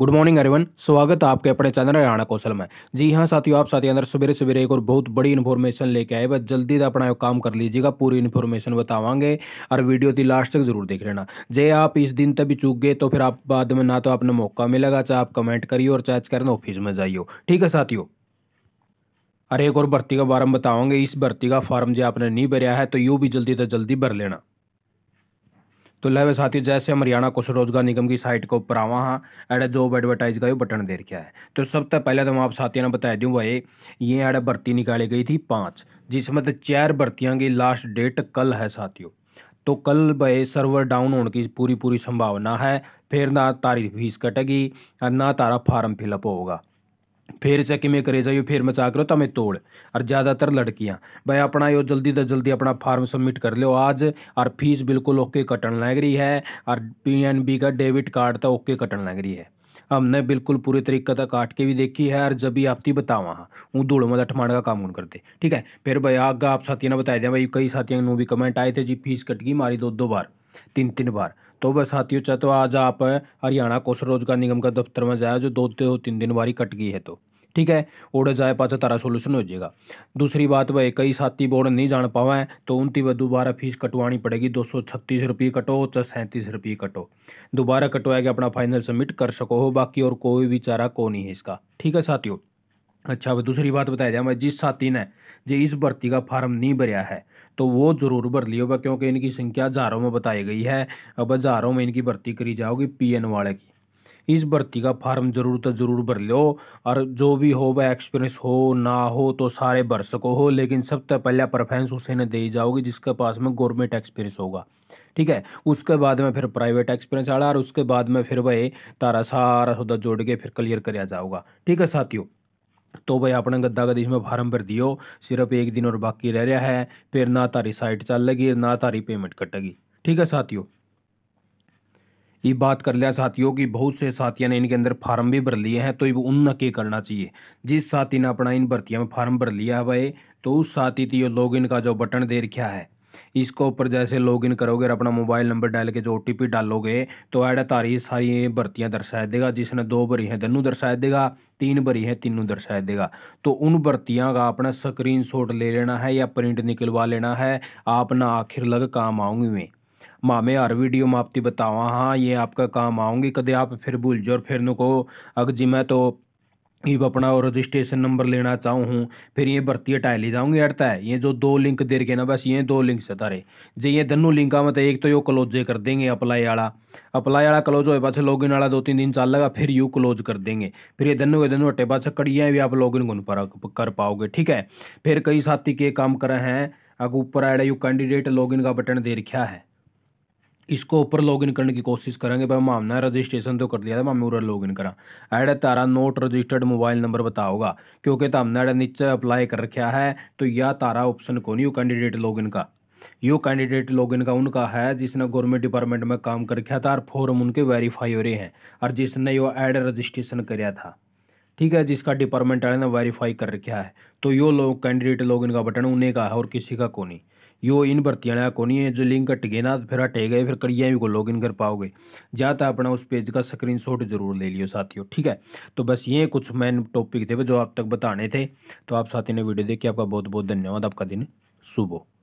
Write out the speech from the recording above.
good morning अरेवन स्वागत है आपके अपने चैनल हरियाणा कौशल में जी हाँ साथियों आप साथी अंदर सवेरे सवेरे एक और बहुत बड़ी इन्फॉर्मेशन लेके आए बस जल्दी से अपना काम कर लीजिएगा पूरी इन्फॉर्मेशन बतावांगे और वीडियो थी लास्ट तक जरूर देख लेना जे आप इस दिन तभी चूक गए तो फिर आप बाद में ना तो आपने मौका मिलेगा चाहे आप कमेंट करिए और चाहे करना ऑफिस तो में जाइए ठीक है साथियों और एक और भर्ती का बारे में बताओगे इस भर्ती का फॉर्म जो आपने नहीं भरिया है तो यू भी जल्दी से जल्दी भर लेना तो लहवे साथी जैसे हम हरियाणा कुछ रोजगार निगम की साइट के ऊपर आवा हाँ एड जॉब एडवर्टाइज का ये बटन दे रखा है तो सबसे पहले तो मैं आप साथियों ने बता दूँ भाई ये एड भर्ती निकाली गई थी पाँच जिसमें तो चार भर्तियाँ की लास्ट डेट कल है साथियों तो कल भाई सर्वर डाउन होने की पूरी पूरी संभावना है फिर ना तारी फीस कटेगी और ना तारा फार्म फिलअप होगा फिर से किमें करे जाइयो फिर मचा करो तमें तोड़ और ज़्यादातर लड़कियाँ भाई अपना यो जल्दी से जल्दी अपना फार्म सबमिट कर लो आज और फीस बिल्कुल ओके कटन लग रही है और पीएनबी का डेबिट कार्ड तो ओके कटन लग रही है हमने बिल्कुल पूरे तरीके तक काट के भी देखी है और जब भी आपती बतावा हाँ वो धूल मतलब ठमाण का काम करते ठीक है फिर भाई आगे आप साथियों ने बताया दें भाई कई साथियों ने भी कमेंट आए थे जी फीस कट गई मारी दो दो बार तीन तीन बार तो बस साथियों चाहे तो आज आप हरियाणा कौशल रोजगार निगम का दफ्तर में जाए जो दो दो तीन दिन बारी कट गई है तो ठीक है ओढ़े जाए पास तारा सोल्यूशन हो जाएगा दूसरी बात वह कई साथी बोर्ड नहीं जान पावे तो उनती वह दोबारा फीस कटवानी पड़ेगी दो सौ छत्तीस रुपये कटो चाहे सैंतीस रुपये कटो दोबारा कटवाए कि अपना फाइनल सबमिट कर सको हो बाकी और कोई भी चारा को नहीं है इसका ठीक है साथियों अच्छा अब दूसरी बात बताया जाए मैं जिस साथी ने जो इस भर्ती का फार्म नहीं भरिया है तो वो ज़रूर भर लियो क्योंकि इनकी संख्या हज़ारों में बताई गई है अब हज़ारों में इनकी भर्ती करी जाओगी एन वाले की इस भर्ती का फार्म जरूर तो ज़रूर भर लो और जो भी हो वह एक्सपीरियंस हो ना हो तो सारे भर सको हो लेकिन सबसे पहले प्रेफरेंस उसे ने दी जाओगी जिसके पास में गवर्नमेंट एक्सपीरियंस होगा ठीक है उसके बाद में फिर प्राइवेट एक्सपीरियंस आ और उसके बाद में फिर वह तारा सारा सौदा जोड़ के फिर क्लियर कराया जाओगा ठीक है साथियों तो भाई अपने गद्दा गदी में फार्म भर दियो सिर्फ एक दिन और बाकी रह रहा है फिर ना तारी साइट चल लगी ना तारी पेमेंट कटेगी ठीक है साथियों ये बात कर लिया साथियों की बहुत से साथियों ने इनके अंदर फार्म भी भर लिए हैं तो ये उन के करना चाहिए जिस साथी ने अपना इन भर्तियों में फार्म भर लिया है भाई तो उस साथी थी लॉग इन का जो बटन दे रखा है इसको ऊपर जैसे लॉग इन करोगे और अपना मोबाइल नंबर डाल के जो ओ डालोगे तो ऐड तारी सारी भर्तियाँ दर्शाए देगा जिसने दो भरी हैं दोनों दर्शाए देगा तीन भरी हैं तीनों दर्शाए देगा तो उन भर्तियाँ का अपना स्क्रीन ले लेना है या प्रिंट निकलवा लेना है आप ना आखिर लग काम आऊँगी में मामे हर वीडियो में आपती बतावा हाँ ये आपका काम आऊँगी कदे आप फिर भूल जाओ और फिर नुको अगर जी मैं तो ये अपना रजिस्ट्रेशन नंबर लेना चाहूँ फिर ये भर्ती हटाई ले जाऊँगी हटता है ये जो दो लिंक दे रखे ना बस ये दो लिंक से तारे जे ये दोनों लिंक आवे मतलब एक तो यो क्लोजे कर देंगे अप्लाई वाला अप्लाई वाला क्लोज पास लॉग इन वाला दो तीन दिन चल लगा फिर यू क्लोज कर देंगे फिर ये दोनों के दोनों हटे पास कड़ी भी आप इन गुन पर कर पाओगे ठीक है फिर कई साथी के काम करे हैं अगर ऊपर आया यू कैंडिडेट इन का बटन दे रखा है इसको ऊपर लॉग इन करने की कोशिश करेंगे भाई हमने रजिस्ट्रेशन तो कर दिया था मामे उधर इन करा एड तारा नोट रजिस्टर्ड मोबाइल नंबर बताओगा क्योंकि तमने तो एड नीचे अप्लाई कर रखा है तो या तारा ऑप्शन को नहीं कैंडिडेट लॉग का यू कैंडिडेट लॉगिन का उनका है जिसने गवर्नमेंट डिपार्टमेंट में काम कर रखा था और फॉर्म उनके वेरीफाई हो रहे हैं और जिसने यो एड रजिस्ट्रेशन कराया था ठीक है जिसका डिपार्टमेंट वाले ने वेरीफाई कर रखा है तो यो लोग कैंडिडेट लॉगिन का बटन उन्हें का है और किसी का को नहीं यो इन भर्ती आना को नहीं है जो लिंक हटेगे ना फिर हटे गए फिर कड़िया भी को लॉग इन कर पाओगे या तो अपना उस पेज का स्क्रीन जरूर ले लियो साथियों ठीक है तो बस ये कुछ मेन टॉपिक थे जो आप तक बताने थे तो आप साथी ने वीडियो देखिए आपका बहुत बहुत धन्यवाद आपका दिन शुभ हो